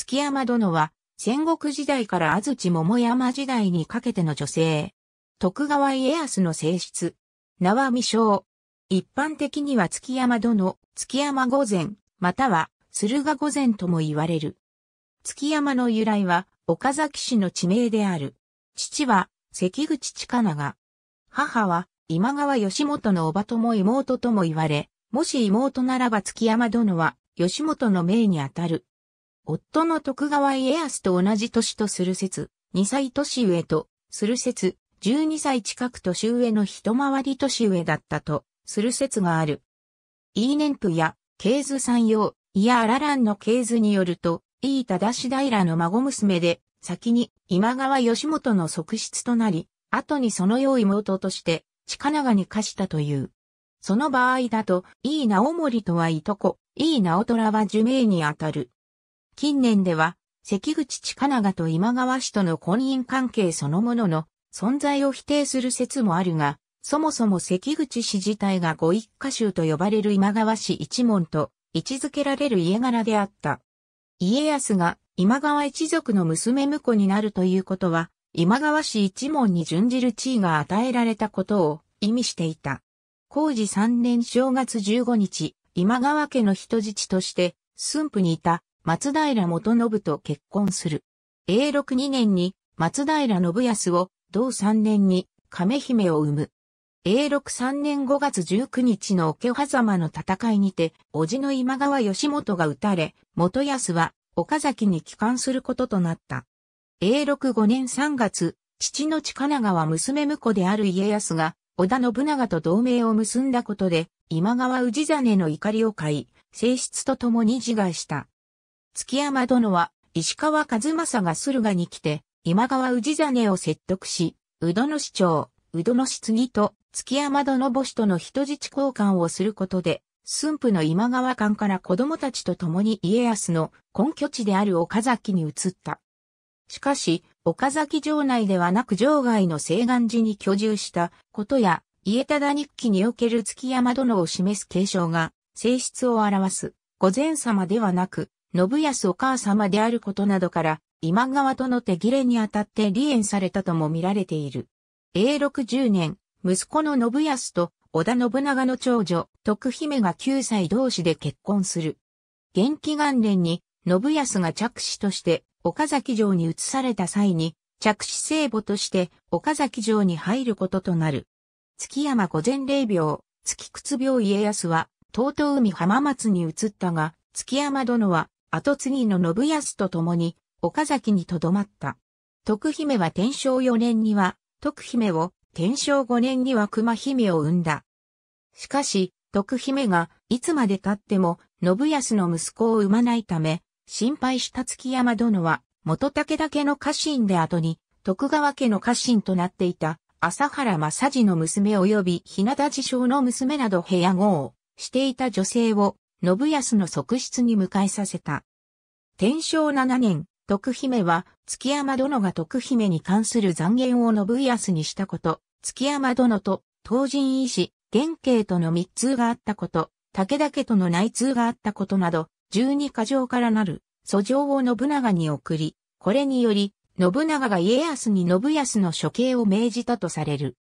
月山殿は、戦国時代から安土桃山時代にかけての女性。徳川家康の性質。名は未章。一般的には月山殿、月山御前、または駿河御前とも言われる。月山の由来は岡崎市の地名である。父は関口近長。母は今川義元の叔母とも妹とも言われ、もし妹ならば月山殿は義元の命にあたる。夫の徳川家康と同じ年とする説、2歳年上とする説、12歳近く年上の一回り年上だったとする説がある。いい年譜や、経図山陽、いやあららんの経図によると、いい正し平の孫娘で、先に今川義元の側室となり、後にそのよい妹として、近長に課したという。その場合だと、いい直森とはいとこ、いい直虎は寿命にあたる。近年では、関口近長と今川氏との婚姻関係そのものの存在を否定する説もあるが、そもそも関口氏自体がご一家衆と呼ばれる今川氏一門と位置づけられる家柄であった。家康が今川一族の娘婿になるということは、今川氏一門に準じる地位が与えられたことを意味していた。工事3年正月15日、今川家の人質として、駿府にいた松平元信と結婚する。永禄2年に松平信康を、同3年に亀姫を産む。永禄3年5月19日の桶狭間の戦いにて、叔父の今川義元が討たれ、元康は岡崎に帰還することとなった。永禄5年3月、父の近長は娘婿である家康が、織田信長と同盟を結んだことで、今川氏真の怒りを買い、性質と共に自害した。月山殿は、石川和正が駿河に来て、今川氏真を説得し、宇土の市長、宇土の市次と、月山殿母子との人質交換をすることで、駿府の今川館から子供たちと共に家康の根拠地である岡崎に移った。しかし、岡崎城内ではなく城外の西岸寺に居住したことや、家忠日記における月山殿を示す継承が、性質を表す、御前様ではなく、信康お母様であることなどから、今川との手切れにあたって離縁されたとも見られている。永60年、息子の信康と織田信長の長女、徳姫が9歳同士で結婚する。元気元年に、信康が着手として岡崎城に移された際に、着手聖母として岡崎城に入ることとなる。月山御前霊廟、月屈病家康は、東東海浜松に移ったが、月山殿は後継ぎの信康と共に、岡崎に留まった。徳姫は天正4年には、徳姫を、天正5年には熊姫を産んだ。しかし、徳姫が、いつまで経っても、信康の息子を産まないため、心配した月山殿は、元武田家の家臣で後に、徳川家の家臣となっていた、朝原正治の娘及び日向寺将の娘など部屋号をしていた女性を信康の側室に迎えさせた。天正7年、徳姫は、月山殿が徳姫に関する残言を信康にしたこと、月山殿と、東人医師、元慶との密通があったこと、武田家との内通があったことなど、十二箇条からなる、訴状を信長に送り、これにより、信長が家康に信康の処刑を命じたとされる。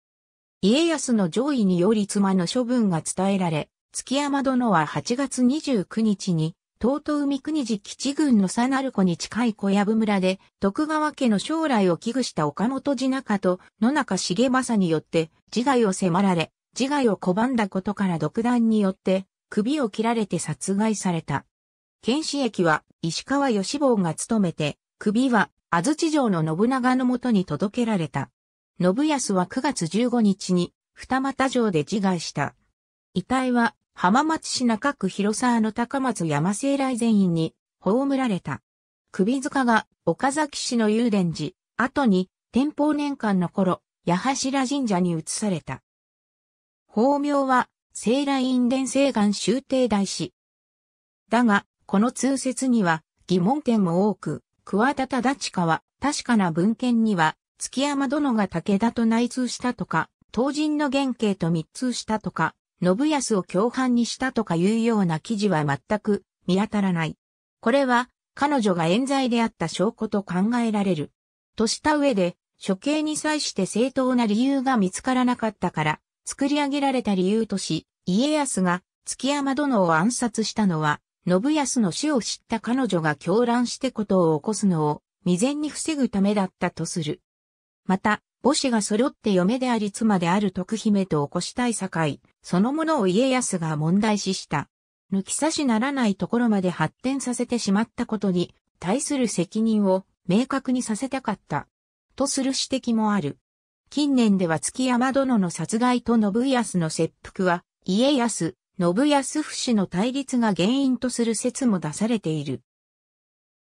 家康の上位により妻の処分が伝えられ、月山殿は8月29日に、東東海国寺基地郡の佐成子に近い小籔村で、徳川家の将来を危惧した岡本寺中と野中重政によって自害を迫られ、自害を拒んだことから独断によって、首を切られて殺害された。剣士役は石川義坊が務めて、首は安土城の信長のもとに届けられた。信康は9月15日に二股城で自害した。遺体は浜松市中区広沢の高松山生来全員に葬られた。首塚が岡崎市の幽殿寺、後に天保年間の頃、八柱神社に移された。法名は、生来院伝聖願修定大師。だが、この通説には疑問点も多く、桑田忠親は確かな文献には、月山殿が武田と内通したとか、当人の原型と密通したとか、信康を共犯にしたとかいうような記事は全く見当たらない。これは彼女が冤罪であった証拠と考えられる。とした上で、処刑に際して正当な理由が見つからなかったから、作り上げられた理由とし、家康が月山殿を暗殺したのは、信康の死を知った彼女が狂乱してことを起こすのを未然に防ぐためだったとする。また、母子が揃って嫁であり妻である徳姫と起こしたい境、そのものを家康が問題視した。抜き差しならないところまで発展させてしまったことに、対する責任を明確にさせたかった。とする指摘もある。近年では月山殿の殺害と信康の切腹は、家康、信康不死の対立が原因とする説も出されている。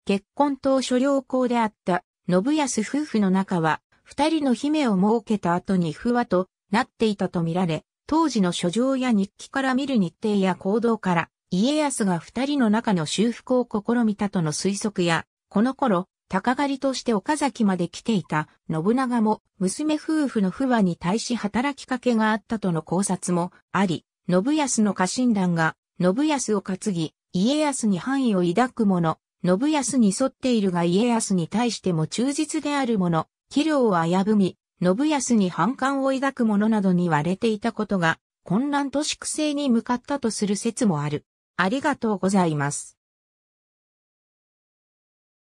結婚当初良好であった信康夫婦の中は、二人の姫を設けた後に不和となっていたとみられ、当時の書状や日記から見る日程や行動から、家康が二人の中の修復を試みたとの推測や、この頃、鷹狩りとして岡崎まで来ていた信長も娘夫婦の不和に対し働きかけがあったとの考察もあり、信康の家臣団が信康を担ぎ、家康に範囲を抱く者、信康に沿っているが家康に対しても忠実である者、器量を危ぶみ、信康に反感を抱く者などに割れていたことが、混乱と粛清に向かったとする説もある。ありがとうございます。